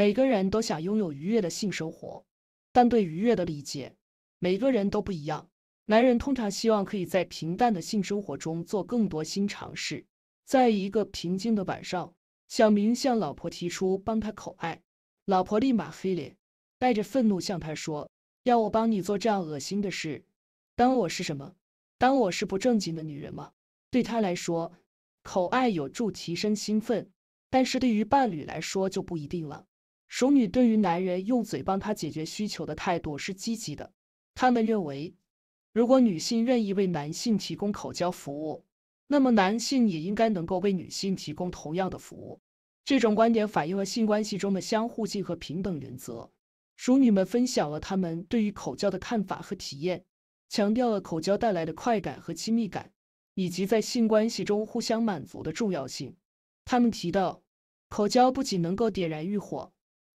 每个人都想拥有愉悦的性生活，但对愉悦的理解，每个人都不一样。男人通常希望可以在平淡的性生活中做更多新尝试。在一个平静的晚上，小明向老婆提出帮他口爱，老婆立马黑脸，带着愤怒向他说：“要我帮你做这样恶心的事，当我是什么？当我是不正经的女人吗？”对他来说，口爱有助提升兴奋，但是对于伴侣来说就不一定了。熟女对于男人用嘴帮她解决需求的态度是积极的。他们认为，如果女性愿意为男性提供口交服务，那么男性也应该能够为女性提供同样的服务。这种观点反映了性关系中的相互性和平等原则。熟女们分享了她们对于口交的看法和体验，强调了口交带来的快感和亲密感，以及在性关系中互相满足的重要性。他们提到，口交不仅能够点燃欲火。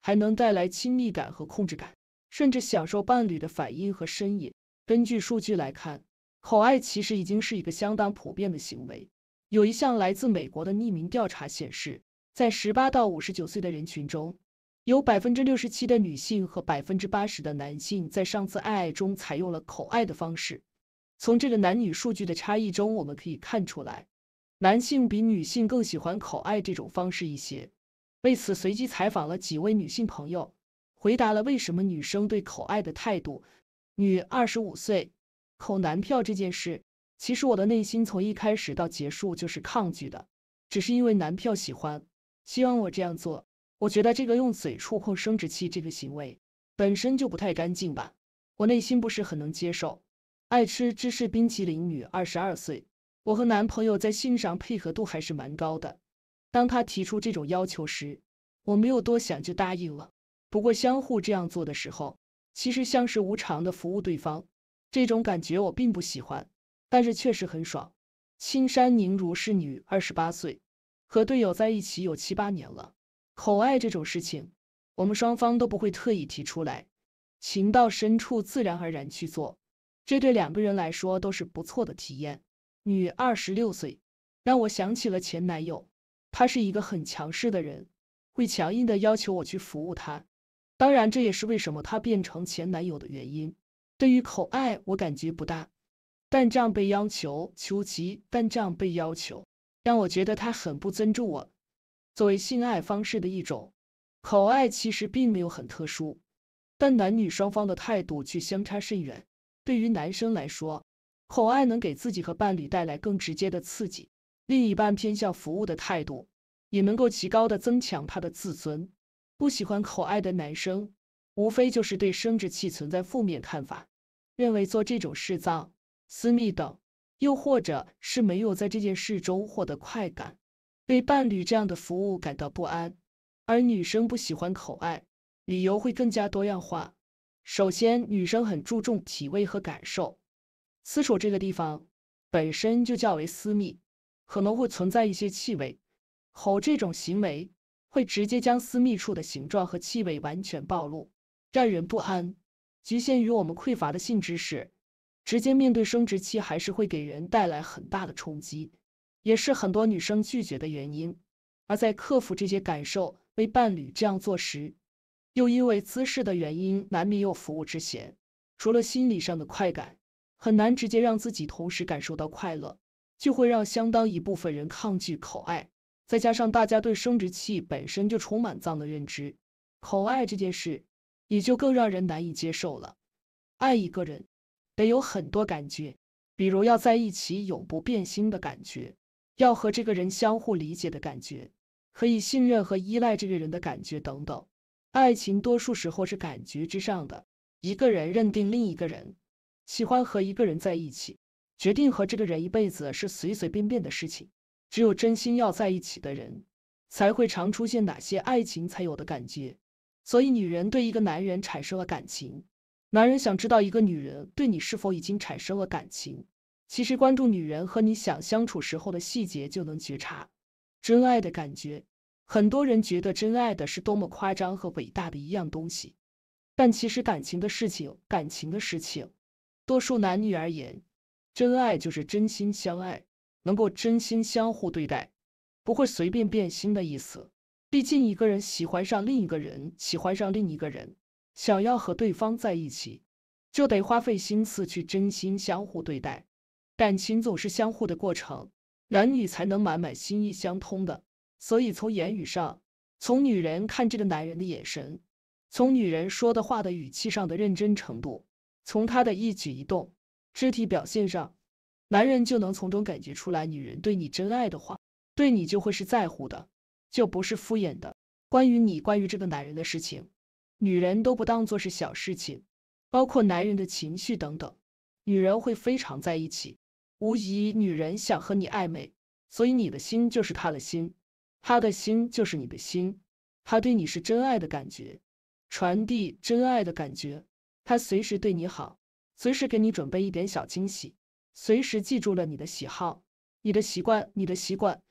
还能带来亲密感和控制感，甚至享受伴侣的反应和呻吟。根据数据来看，口爱其实已经是一个相当普遍的行为。有一项来自美国的匿名调查显示，在十八到五十九岁的人群中，有百分之六十七的女性和百分之八十的男性在上次爱爱中采用了口爱的方式。从这个男女数据的差异中，我们可以看出来，男性比女性更喜欢口爱这种方式一些。为此，随机采访了几位女性朋友，回答了为什么女生对口爱的态度。女，二十五岁，口男票这件事，其实我的内心从一开始到结束就是抗拒的，只是因为男票喜欢，希望我这样做。我觉得这个用嘴触碰生殖器这个行为，本身就不太干净吧，我内心不是很能接受。爱吃芝士冰淇淋，女，二十二岁，我和男朋友在性上配合度还是蛮高的。当他提出这种要求时，我没有多想就答应了。不过相互这样做的时候，其实像是无偿的服务对方，这种感觉我并不喜欢，但是确实很爽。青山宁如是女，二十八岁，和队友在一起有七八年了。口爱这种事情，我们双方都不会特意提出来，情到深处自然而然去做，这对两个人来说都是不错的体验。女二十六岁，让我想起了前男友。他是一个很强势的人，会强硬的要求我去服务他。当然，这也是为什么他变成前男友的原因。对于口爱，我感觉不大，但这样被要求，求其但这样被要求，让我觉得他很不尊重我。作为性爱方式的一种，口爱其实并没有很特殊，但男女双方的态度却相差甚远。对于男生来说，口爱能给自己和伴侣带来更直接的刺激。另一半偏向服务的态度，也能够极高的增强他的自尊。不喜欢口爱的男生，无非就是对生殖器存在负面看法，认为做这种事脏、私密等，又或者是没有在这件事中获得快感，对伴侣这样的服务感到不安。而女生不喜欢口爱，理由会更加多样化。首先，女生很注重体味和感受，私处这个地方本身就较为私密。可能会存在一些气味，吼这种行为会直接将私密处的形状和气味完全暴露，让人不安。局限于我们匮乏的性知识，直接面对生殖器还是会给人带来很大的冲击，也是很多女生拒绝的原因。而在克服这些感受为伴侣这样做时，又因为姿势的原因，难免有服务之嫌。除了心理上的快感，很难直接让自己同时感受到快乐。就会让相当一部分人抗拒口爱，再加上大家对生殖器本身就充满脏的认知，口爱这件事也就更让人难以接受了。爱一个人，得有很多感觉，比如要在一起永不变心的感觉，要和这个人相互理解的感觉，可以信任和依赖这个人的感觉等等。爱情多数时候是感觉之上的，一个人认定另一个人，喜欢和一个人在一起。决定和这个人一辈子是随随便便的事情，只有真心要在一起的人，才会常出现哪些爱情才有的感觉。所以，女人对一个男人产生了感情，男人想知道一个女人对你是否已经产生了感情。其实，关注女人和你想相处时候的细节就能觉察真爱的感觉。很多人觉得真爱的是多么夸张和伟大的一样东西，但其实感情的事情，感情的事情，多数男女而言。真爱就是真心相爱，能够真心相互对待，不会随便变心的意思。毕竟一个人喜欢上另一个人，喜欢上另一个人，想要和对方在一起，就得花费心思去真心相互对待。感情总是相互的过程，男女才能满满心意相通的。所以从言语上，从女人看这个男人的眼神，从女人说的话的语气上的认真程度，从他的一举一动。肢体表现上，男人就能从中感觉出来，女人对你真爱的话，对你就会是在乎的，就不是敷衍的。关于你，关于这个男人的事情，女人都不当做是小事情，包括男人的情绪等等，女人会非常在意。起无疑，女人想和你暧昧，所以你的心就是他的心，他的心就是你的心，他对你是真爱的感觉，传递真爱的感觉，他随时对你好。随时给你准备一点小惊喜，随时记住了你的喜好、你的习惯、你的习惯、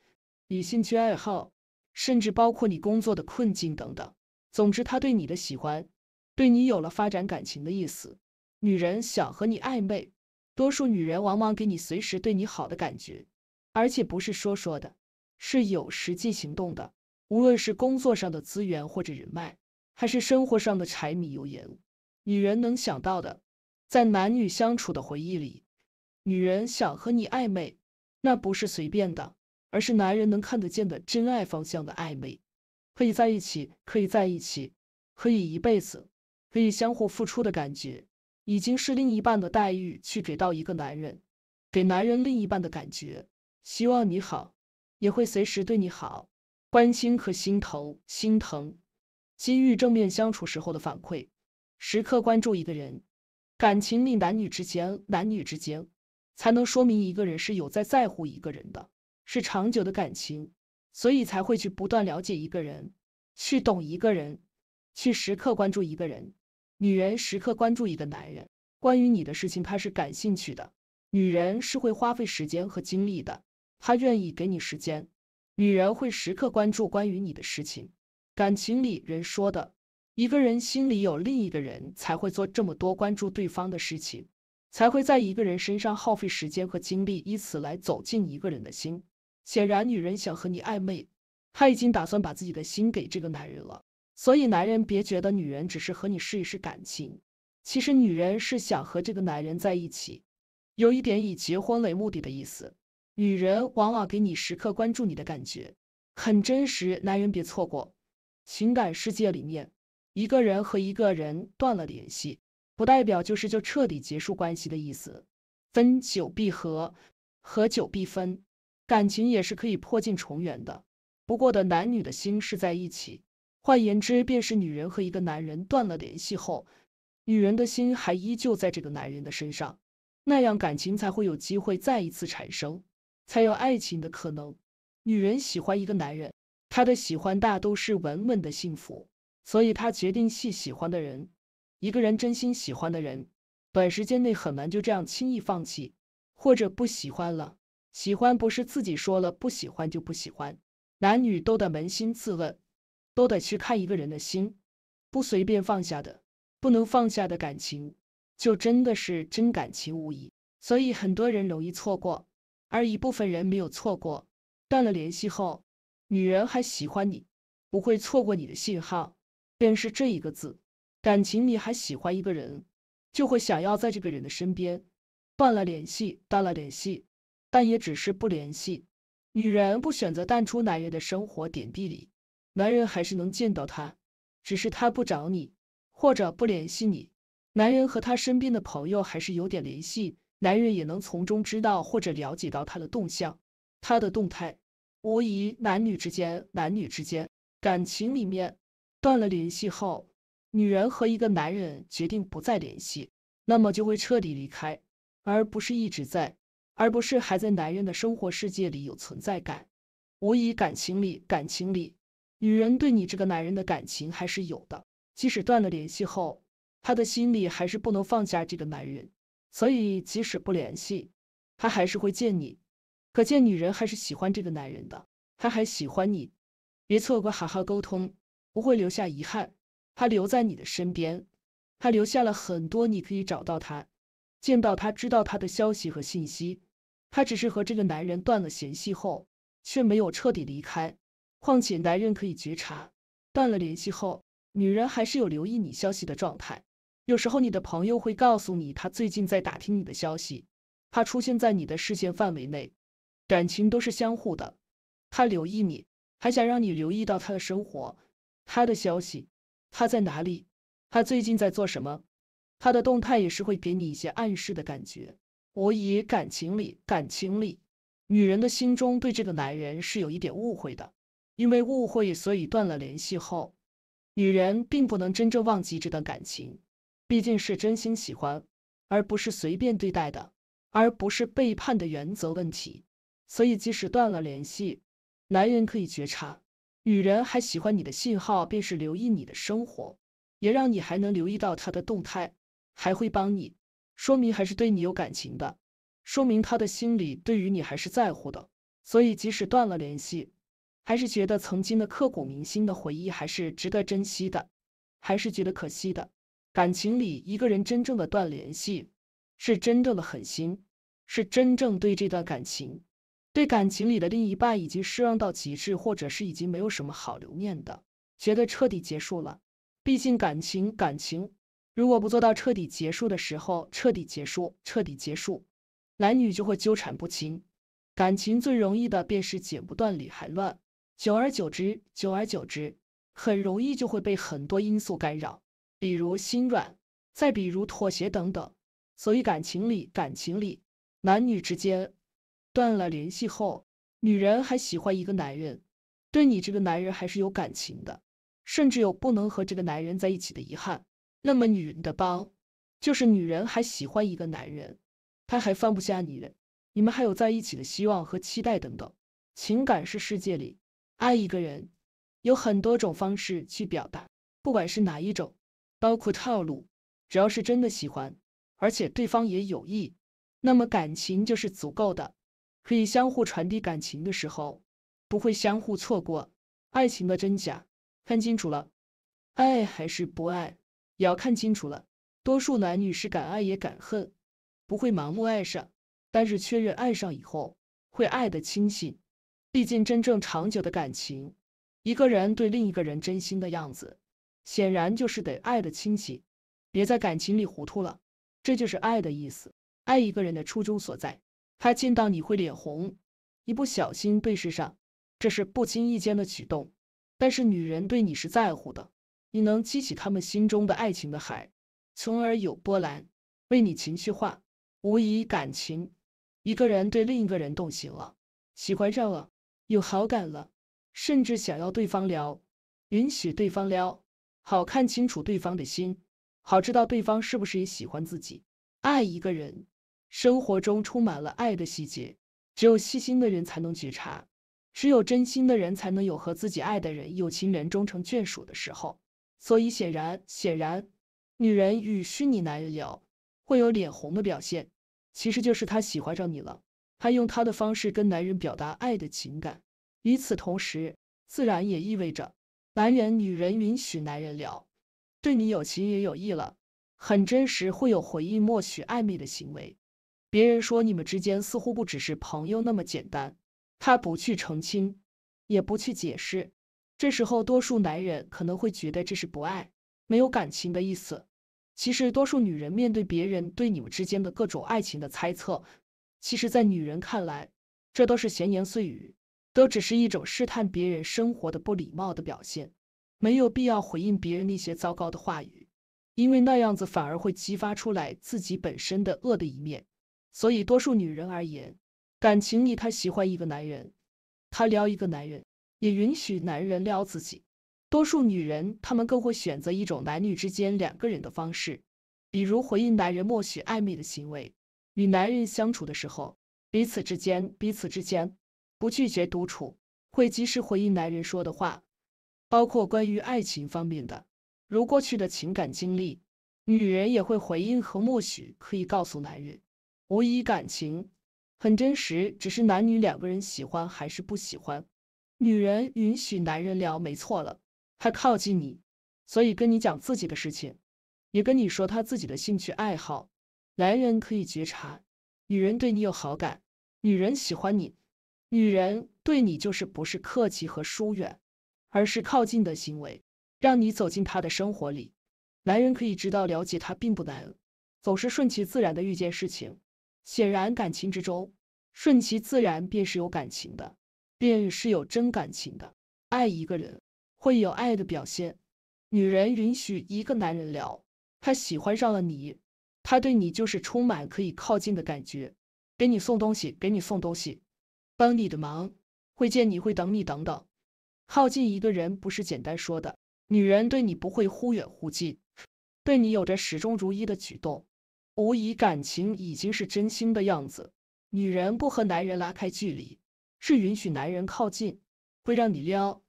你兴趣爱好，甚至包括你工作的困境等等。总之，他对你的喜欢，对你有了发展感情的意思。女人想和你暧昧，多数女人往往给你随时对你好的感觉，而且不是说说的，是有实际行动的。无论是工作上的资源或者人脉，还是生活上的柴米油盐，女人能想到的。在男女相处的回忆里，女人想和你暧昧，那不是随便的，而是男人能看得见的真爱方向的暧昧，可以在一起，可以在一起，可以一辈子，可以相互付出的感觉，已经是另一半的待遇去给到一个男人，给男人另一半的感觉，希望你好，也会随时对你好，关心和心疼，心疼，机遇正面相处时候的反馈，时刻关注一个人。感情里，男女之间，男女之间，才能说明一个人是有在在乎一个人的，是长久的感情，所以才会去不断了解一个人，去懂一个人，去时刻关注一个人。女人时刻关注一个男人，关于你的事情，她是感兴趣的。女人是会花费时间和精力的，她愿意给你时间。女人会时刻关注关于你的事情。感情里人说的。一个人心里有另一个人，才会做这么多关注对方的事情，才会在一个人身上耗费时间和精力，以此来走进一个人的心。显然，女人想和你暧昧，她已经打算把自己的心给这个男人了。所以，男人别觉得女人只是和你试一试感情，其实女人是想和这个男人在一起，有一点以结婚为目的的意思。女人往往给你时刻关注你的感觉，很真实。男人别错过，情感世界里面。一个人和一个人断了联系，不代表就是就彻底结束关系的意思。分久必合，合久必分，感情也是可以破镜重圆的。不过的男女的心是在一起，换言之，便是女人和一个男人断了联系后，女人的心还依旧在这个男人的身上，那样感情才会有机会再一次产生，才有爱情的可能。女人喜欢一个男人，她的喜欢大都是稳稳的幸福。所以他决定弃喜欢的人，一个人真心喜欢的人，短时间内很难就这样轻易放弃，或者不喜欢了。喜欢不是自己说了不喜欢就不喜欢，男女都得扪心自问，都得去看一个人的心，不随便放下的，不能放下的感情，就真的是真感情无疑。所以很多人容易错过，而一部分人没有错过，断了联系后，女人还喜欢你，不会错过你的信号。便是这一个字，感情里还喜欢一个人，就会想要在这个人的身边断了联系，断了联系，但也只是不联系。女人不选择淡出男人的生活点滴里，男人还是能见到她，只是她不找你，或者不联系你。男人和他身边的朋友还是有点联系，男人也能从中知道或者了解到他的动向，他的动态。无疑，男女之间，男女之间感情里面。断了联系后，女人和一个男人决定不再联系，那么就会彻底离开，而不是一直在，而不是还在男人的生活世界里有存在感。无疑，感情里，感情里，女人对你这个男人的感情还是有的，即使断了联系后，他的心里还是不能放下这个男人，所以即使不联系，他还是会见你。可见，女人还是喜欢这个男人的，她还喜欢你，别错过，好好沟通。不会留下遗憾，他留在你的身边，他留下了很多，你可以找到他，见到他，知道他的消息和信息。他只是和这个男人断了联系后，却没有彻底离开。况且男人可以觉察，断了联系后，女人还是有留意你消息的状态。有时候你的朋友会告诉你，他最近在打听你的消息，怕出现在你的视线范围内。感情都是相互的，他留意你，还想让你留意到他的生活。他的消息，他在哪里？他最近在做什么？他的动态也是会给你一些暗示的感觉。我以感情里，感情里，女人的心中对这个男人是有一点误会的，因为误会，所以断了联系后，女人并不能真正忘记这段感情，毕竟是真心喜欢，而不是随便对待的，而不是背叛的原则问题。所以，即使断了联系，男人可以觉察。女人还喜欢你的信号，便是留意你的生活，也让你还能留意到她的动态，还会帮你，说明还是对你有感情的，说明他的心里对于你还是在乎的。所以即使断了联系，还是觉得曾经的刻骨铭心的回忆还是值得珍惜的，还是觉得可惜的。感情里一个人真正的断联系，是真正的狠心，是真正对这段感情。对感情里的另一半已经失望到极致，或者是已经没有什么好留念的，觉得彻底结束了。毕竟感情，感情如果不做到彻底结束的时候，彻底结束，彻底结束，男女就会纠缠不清。感情最容易的便是剪不断理还乱，久而久之，久而久之，很容易就会被很多因素干扰，比如心软，再比如妥协等等。所以感情里，感情里，男女之间。断了联系后，女人还喜欢一个男人，对你这个男人还是有感情的，甚至有不能和这个男人在一起的遗憾。那么女人的包，就是女人还喜欢一个男人，她还放不下你，你们还有在一起的希望和期待等等。情感是世界里爱一个人，有很多种方式去表达，不管是哪一种，包括套路，只要是真的喜欢，而且对方也有意，那么感情就是足够的。可以相互传递感情的时候，不会相互错过。爱情的真假看清楚了，爱还是不爱也要看清楚了。多数男女是敢爱也敢恨，不会盲目爱上，但是确认爱上以后会爱的清醒。毕竟真正长久的感情，一个人对另一个人真心的样子，显然就是得爱的清醒。别在感情里糊涂了，这就是爱的意思。爱一个人的初衷所在。怕见到你会脸红，一不小心对视上，这是不经意间的举动。但是女人对你是在乎的，你能激起她们心中的爱情的海，从而有波澜，为你情绪化，无疑感情。一个人对另一个人动心了，喜欢上了，有好感了，甚至想要对方撩，允许对方撩，好看清楚对方的心，好知道对方是不是也喜欢自己，爱一个人。生活中充满了爱的细节，只有细心的人才能觉察，只有真心的人才能有和自己爱的人有情人终成眷属的时候。所以显然，显然，女人与虚拟男人聊会有脸红的表现，其实就是她喜欢上你了，她用她的方式跟男人表达爱的情感。与此同时，自然也意味着男人、女人允许男人聊，对你有情也有意了，很真实，会有回应、默许、暧昧的行为。别人说你们之间似乎不只是朋友那么简单，他不去澄清，也不去解释。这时候，多数男人可能会觉得这是不爱，没有感情的意思。其实，多数女人面对别人对你们之间的各种爱情的猜测，其实，在女人看来，这都是闲言碎语，都只是一种试探别人生活的不礼貌的表现，没有必要回应别人那些糟糕的话语，因为那样子反而会激发出来自己本身的恶的一面。所以，多数女人而言，感情里她喜欢一个男人，她撩一个男人，也允许男人撩自己。多数女人，她们更会选择一种男女之间两个人的方式，比如回应男人默许暧昧的行为，与男人相处的时候，彼此之间彼此之间不拒绝独处，会及时回应男人说的话，包括关于爱情方面的，如过去的情感经历，女人也会回应和默许，可以告诉男人。无以感情，很真实，只是男女两个人喜欢还是不喜欢。女人允许男人聊没错了，他靠近你，所以跟你讲自己的事情，也跟你说他自己的兴趣爱好。男人可以觉察，女人对你有好感，女人喜欢你，女人对你就是不是客气和疏远，而是靠近的行为，让你走进他的生活里。男人可以知道了解他并不难，总是顺其自然的遇见事情。显然，感情之中，顺其自然便是有感情的，便是有真感情的。爱一个人，会有爱的表现。女人允许一个男人聊，他喜欢上了你，他对你就是充满可以靠近的感觉，给你送东西，给你送东西，帮你的忙，会见你会等你等等。靠近一个人不是简单说的，女人对你不会忽远忽近，对你有着始终如一的举动。无疑，感情已经是真心的样子。女人不和男人拉开距离，是允许男人靠近，会让你撩。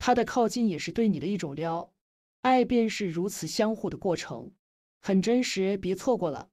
他的靠近也是对你的一种撩。爱便是如此相互的过程，很真实，别错过了。